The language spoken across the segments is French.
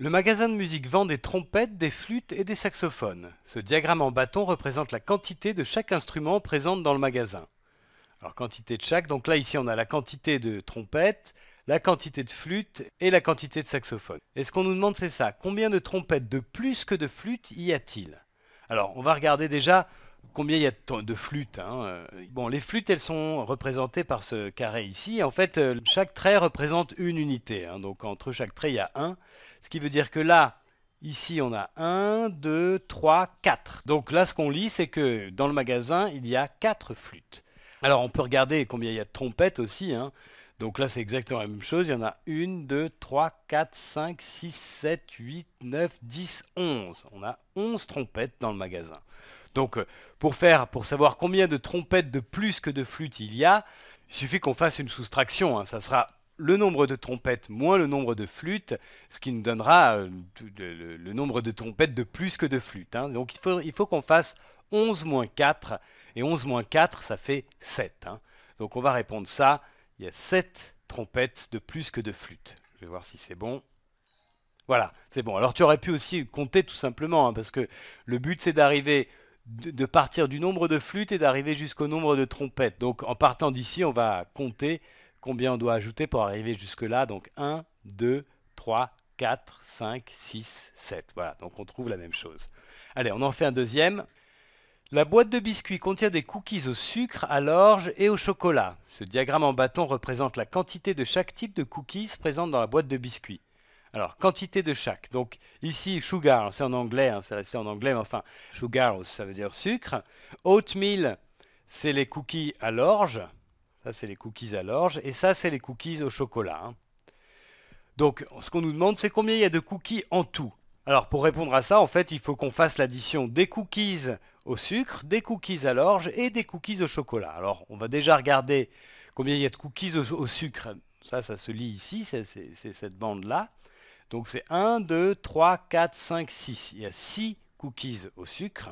Le magasin de musique vend des trompettes, des flûtes et des saxophones. Ce diagramme en bâton représente la quantité de chaque instrument présente dans le magasin. Alors quantité de chaque, donc là ici on a la quantité de trompettes, la quantité de flûtes et la quantité de saxophones. Et ce qu'on nous demande c'est ça, combien de trompettes de plus que de flûtes y a-t-il Alors on va regarder déjà combien il y a de flûtes. Hein euh. bon, les flûtes, elles sont représentées par ce carré ici. En fait, euh, chaque trait représente une unité. Hein donc entre chaque trait, il y a un. Ce qui veut dire que là, ici, on a 1, 2, 3, 4. Donc là, ce qu'on lit, c'est que dans le magasin, il y a 4 flûtes. Alors on peut regarder combien il y a de trompettes aussi. Hein donc là, c'est exactement la même chose. Il y en a 1, 2, 3, 4, 5, 6, 7, 8, 9, 10, 11. On a 11 trompettes dans le magasin. Donc euh, pour faire, pour savoir combien de trompettes de plus que de flûtes il y a, il suffit qu'on fasse une soustraction. Hein. Ça sera le nombre de trompettes moins le nombre de flûtes, ce qui nous donnera euh, le, nombre de trompettes de plus que de flûtes. Hein. Donc il faut, qu'on fasse 11 moins 4, et 11 moins 4, ça fait 7. Hein. Donc on va répondre ça, il y a 7 trompettes de plus que de flûtes. Je vais voir si c'est bon. Voilà, c'est bon. Alors tu aurais pu aussi compter tout simplement, parce que le but c'est d'arriver de, partir du nombre de flûtes et d'arriver jusqu'au nombre de trompettes. Donc en partant d'ici, on va compter combien on doit ajouter pour arriver jusque-là. Donc 1, 2, 3, 4, 5, 6, 7. Voilà, donc on trouve la même chose. Allez, on en fait un deuxième. La boîte de biscuits contient des cookies au sucre, à l'orge et au chocolat. Ce diagramme en bâton représente la quantité de chaque type de cookies présente dans la boîte de biscuits. Alors, quantité de chaque. Donc ici, sugar, hein, c'est en anglais, hein, c'est en anglais, mais enfin, sugar, ça veut dire sucre. Oatmeal, c'est les cookies à l'orge. Ça, c'est les cookies à l'orge. Et ça, c'est les cookies au chocolat. Hein. Donc, ce qu'on nous demande, c'est combien il y a de cookies en tout. Alors, pour répondre à ça, en fait, il faut qu'on fasse l'addition des cookies au sucre, des cookies à l'orge et des cookies au chocolat. Alors, on va déjà regarder combien il y a de cookies au sucre. Ça, ça se lit ici, c'est cette bande-là. Donc c'est 1, 2, 3, 4, 5, 6. Il y a 6 cookies au sucre.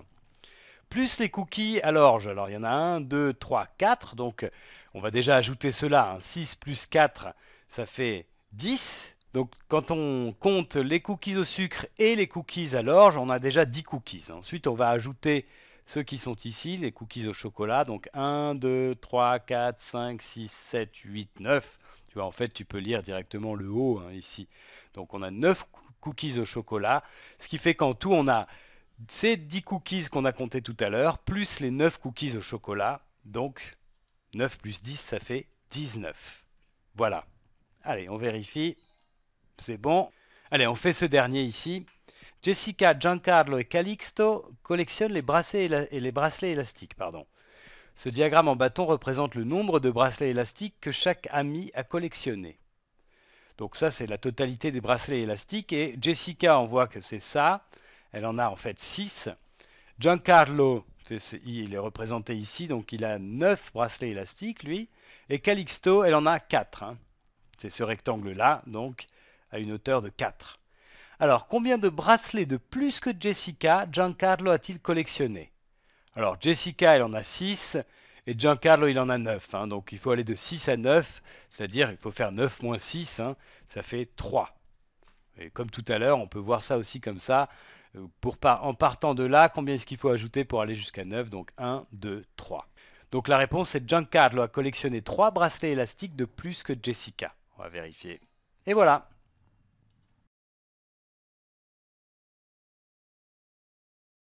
Plus les cookies à l'orge. Alors il y en a 1, 2, 3, 4. Donc on va déjà ajouter cela. 6 hein. plus 4, ça fait 10. Donc quand on compte les cookies au sucre et les cookies à l'orge, on a déjà 10 cookies. Hein. Ensuite, on va ajouter ceux qui sont ici, les cookies au chocolat. Donc 1, 2, 3, 4, 5, 6, 7, 8, 9. Tu vois, en fait, tu peux lire directement le haut hein, ici. Donc on a 9 cookies au chocolat, ce qui fait qu'en tout on a ces 10 cookies qu'on a compté tout à l'heure, plus les 9 cookies au chocolat, donc 9 plus 10 ça fait 19. Voilà. Allez, on vérifie. C'est bon. Allez, on fait ce dernier ici. Jessica, Giancarlo et Calixto collectionnent les bracelets, et les bracelets élastiques. Pardon. Ce diagramme en bâton représente le nombre de bracelets élastiques que chaque ami a collectionné. Donc ça, c'est la totalité des bracelets élastiques. Et Jessica, on voit que c'est ça. Elle en a en fait 6. Giancarlo, il est représenté ici, donc il a 9 bracelets élastiques, lui. Et Calixto, elle en a 4. Hein. C'est ce rectangle-là, donc à une hauteur de 4. Alors, combien de bracelets de plus que Jessica, Giancarlo a-t-il collectionné Alors, Jessica, elle en a 6. Et Giancarlo, il en a 9. Hein. donc il faut aller de 6 à 9, c'est-à-dire il faut faire 9 moins 6, hein. ça fait 3. Et comme tout à l'heure, on peut voir ça aussi comme ça. Euh, pour en partant de là, combien est-ce qu'il faut ajouter pour aller jusqu'à 9 Donc 1, 2, 3. Donc la réponse c'est Giancarlo a collectionné 3 bracelets élastiques de plus que Jessica. On va vérifier. Et voilà